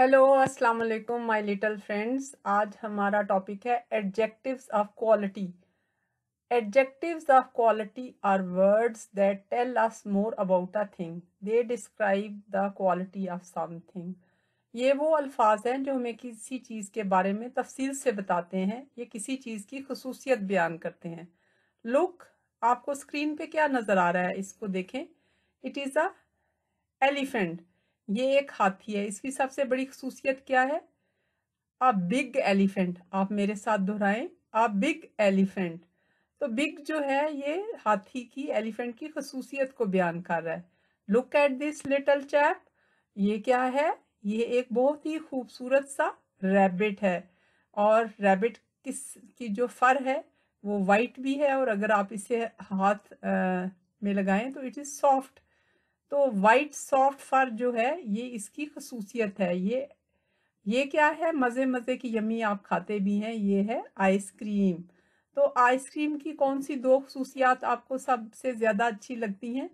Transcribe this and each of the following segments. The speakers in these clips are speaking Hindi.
हेलो अस्सलाम वालेकुम माय लिटिल फ्रेंड्स आज हमारा टॉपिक है adjectives of quality adjectives of quality are words that tell us more about a thing they describe the quality of something ये वो अल्फाज हैं जो हमें किसी चीज़ के बारे में तफसील से बताते हैं ये किसी चीज़ की खसूसियत बयान करते हैं लुक आपको स्क्रीन पे क्या नज़र आ रहा है इसको देखें इट इज़ अ एलिफेंट ये एक हाथी है इसकी सबसे बड़ी खसूसियत क्या है अ बिग एलिफेंट आप मेरे साथ दोहराएं अ बिग एलिफेंट तो बिग जो है ये हाथी की एलिफेंट की खसूसियत को बयान कर रहा है look at this little chap ये क्या है ये एक बहुत ही खूबसूरत सा रैबिट है और रैबिट किस की जो फर है वो वाइट भी है और अगर आप इसे हाथ आ, में लगाएं तो इट इज़ सॉफ्ट तो वाइट सॉफ्ट फर जो है ये इसकी खसूसियत है ये ये क्या है मज़े मज़े की यमी आप खाते भी हैं ये है आइसक्रीम तो आइसक्रीम की कौन सी दो खसूसियात आपको सबसे ज़्यादा अच्छी लगती हैं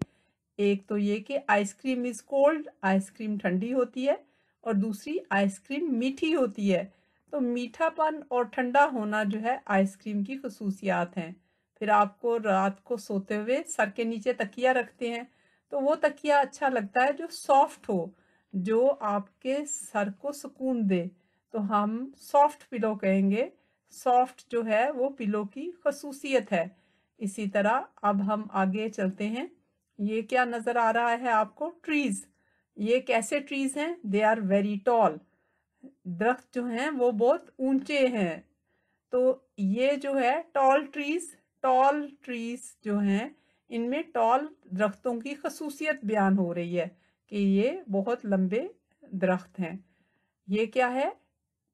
एक तो ये कि आइसक्रीम इज़ कोल्ड आइसक्रीम ठंडी होती है और दूसरी आइसक्रीम मीठी होती है तो मीठापन और ठंडा होना जो है आइसक्रीम की खसूसियात हैं फिर आपको रात को सोते हुए सर के नीचे तकिया रखते हैं तो वो तकिया अच्छा लगता है जो सॉफ्ट हो जो आपके सर को सुकून दे तो हम सॉफ्ट पिलो कहेंगे सॉफ्ट जो है वो पिलो की खसूसियत है इसी तरह अब हम आगे चलते हैं ये क्या नज़र आ रहा है आपको ट्रीज़ ये कैसे ट्रीज़ हैं दे आर वेरी टॉल दरख्त जो हैं वो बहुत ऊंचे हैं तो ये जो है टॉल ट्रीज़ टॉल ट्रीज़ जो हैं इनमें टॉल दरख्तों की खसूसियत बयान हो रही है कि ये बहुत लंबे दरख्त हैं ये क्या है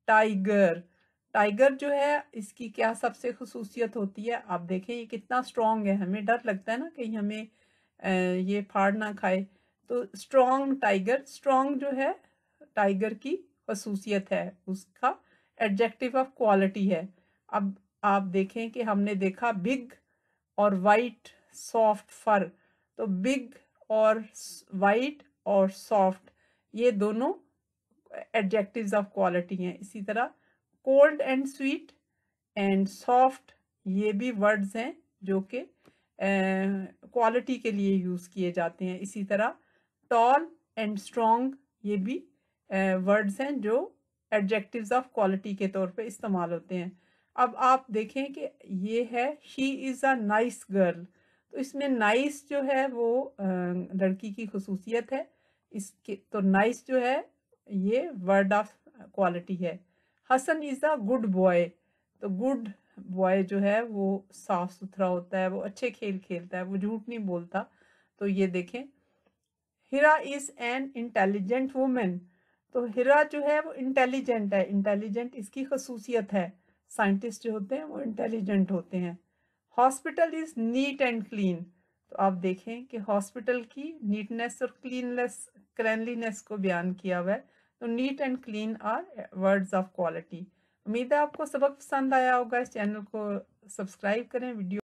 टाइगर टाइगर जो है इसकी क्या सबसे खसूसियत होती है आप देखें ये कितना स्ट्रॉन्ग है हमें डर लगता है ना कहीं हमें ये फाड़ ना खाए तो स्ट्रॉन्ग टाइगर स्ट्रॉन्ग जो है टाइगर की खसूसियत है उसका एडजेक्टिव ऑफ क्वालिटी है अब आप देखें कि हमने देखा बिग और वाइट सॉफ्ट फर तो बिग और वाइट और सॉफ्ट ये दोनों एडजेक्टिव्स ऑफ क्वालिटी हैं इसी तरह cold and sweet and soft ये भी वर्ड्स हैं जो कि क्वालिटी के लिए यूज़ किए जाते हैं इसी तरह टॉल एंड स्ट्रॉन्ग ये भी वर्ड्स uh, हैं जो एडजेक्टिव्स ऑफ क्वालिटी के तौर पे इस्तेमाल होते हैं अब आप देखें कि ये है she is a nice girl तो इसमें नाइस जो है वो लड़की की खसूसियत है इसके तो नाइस जो है ये वर्ड ऑफ क्वालिटी है Hasan is the good boy तो गुड बॉय जो है वो साफ सुथरा होता है वो अच्छे खेल खेलता है वो झूठ नहीं बोलता तो ये देखें Hira is an intelligent woman तो हिरा जो है वो इंटेलिजेंट है इंटेलिजेंट इसकी खसूसियत है साइंटिस्ट जो होते हैं वो इंटेलिजेंट होते हैं hospital is neat and clean तो आप देखें कि हॉस्पिटल की नीटनेस और क्लीननेस क्लैनलीनेस को बयान किया हुआ है तो neat and clean are words of quality उम्मीद है आपको सबक पसंद आया होगा इस चैनल को सब्सक्राइब करें वीडियो